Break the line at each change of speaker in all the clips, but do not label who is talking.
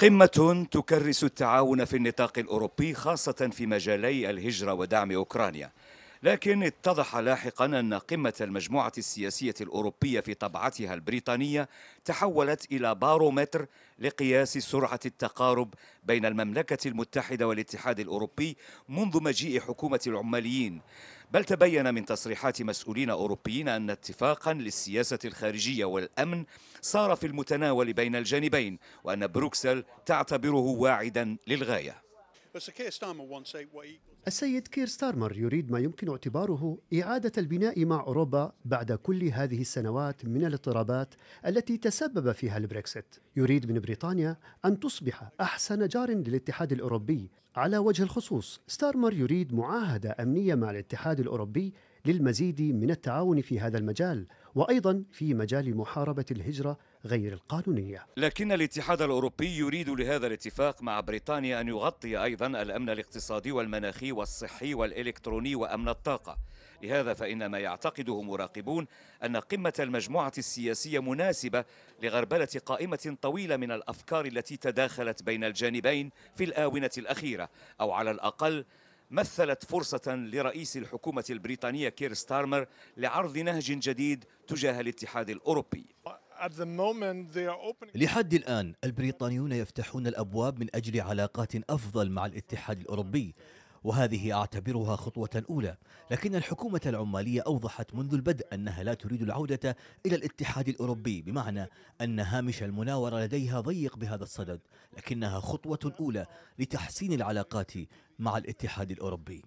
قمة تكرس التعاون في النطاق الأوروبي خاصة في مجالي الهجرة ودعم أوكرانيا لكن اتضح لاحقا أن قمة المجموعة السياسية الأوروبية في طبعتها البريطانية تحولت إلى بارومتر لقياس سرعة التقارب بين المملكة المتحدة والاتحاد الأوروبي منذ مجيء حكومة العماليين بل تبين من تصريحات مسؤولين أوروبيين أن اتفاقا للسياسة الخارجية والأمن صار في المتناول بين الجانبين وأن بروكسل تعتبره واعدا للغاية
السيد كير ستارمر يريد ما يمكن اعتباره إعادة البناء مع أوروبا بعد كل هذه السنوات من الاضطرابات التي تسبب فيها البريكسيت يريد من بريطانيا أن تصبح أحسن جار للاتحاد الأوروبي على وجه الخصوص ستارمر يريد معاهدة أمنية مع الاتحاد الأوروبي للمزيد من التعاون في هذا المجال وأيضا في مجال محاربة الهجرة غير القانونية
لكن الاتحاد الأوروبي يريد لهذا الاتفاق مع بريطانيا أن يغطي أيضا الأمن الاقتصادي والمناخي والصحي والإلكتروني وأمن الطاقة لهذا فإن ما يعتقده مراقبون أن قمة المجموعة السياسية مناسبة لغربلة قائمة طويلة من الأفكار التي تداخلت بين الجانبين في الآونة الأخيرة أو على الأقل مثلت فرصة لرئيس الحكومة البريطانية كير ستارمر لعرض نهج جديد تجاه الاتحاد الأوروبي
لحد الآن البريطانيون يفتحون الأبواب من أجل علاقات أفضل مع الاتحاد الأوروبي وهذه أعتبرها خطوة أولى لكن الحكومة العمالية أوضحت منذ البدء أنها لا تريد العودة إلى الاتحاد الأوروبي بمعنى أن هامش المناورة لديها ضيق بهذا الصدد لكنها خطوة أولى لتحسين العلاقات مع الاتحاد الأوروبي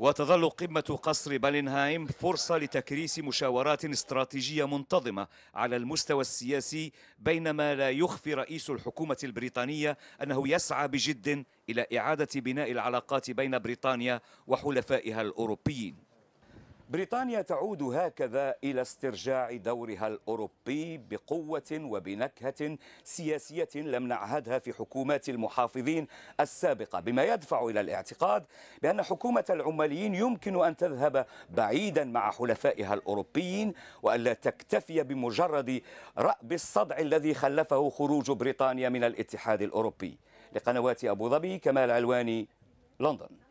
وتظل قمة قصر بالنهايم فرصة لتكريس مشاورات استراتيجية منتظمة على المستوى السياسي بينما لا يخفي رئيس الحكومة البريطانية أنه يسعى بجد إلى إعادة بناء العلاقات بين بريطانيا وحلفائها الأوروبيين بريطانيا تعود هكذا الى استرجاع دورها الاوروبي بقوه وبنكهه سياسيه لم نعهدها في حكومات المحافظين السابقه بما يدفع الى الاعتقاد بان حكومه العماليين يمكن ان تذهب بعيدا مع حلفائها الاوروبيين والا تكتفي بمجرد رأب الصدع الذي خلفه خروج بريطانيا من الاتحاد الاوروبي لقنوات ابو ظبي كمال علواني لندن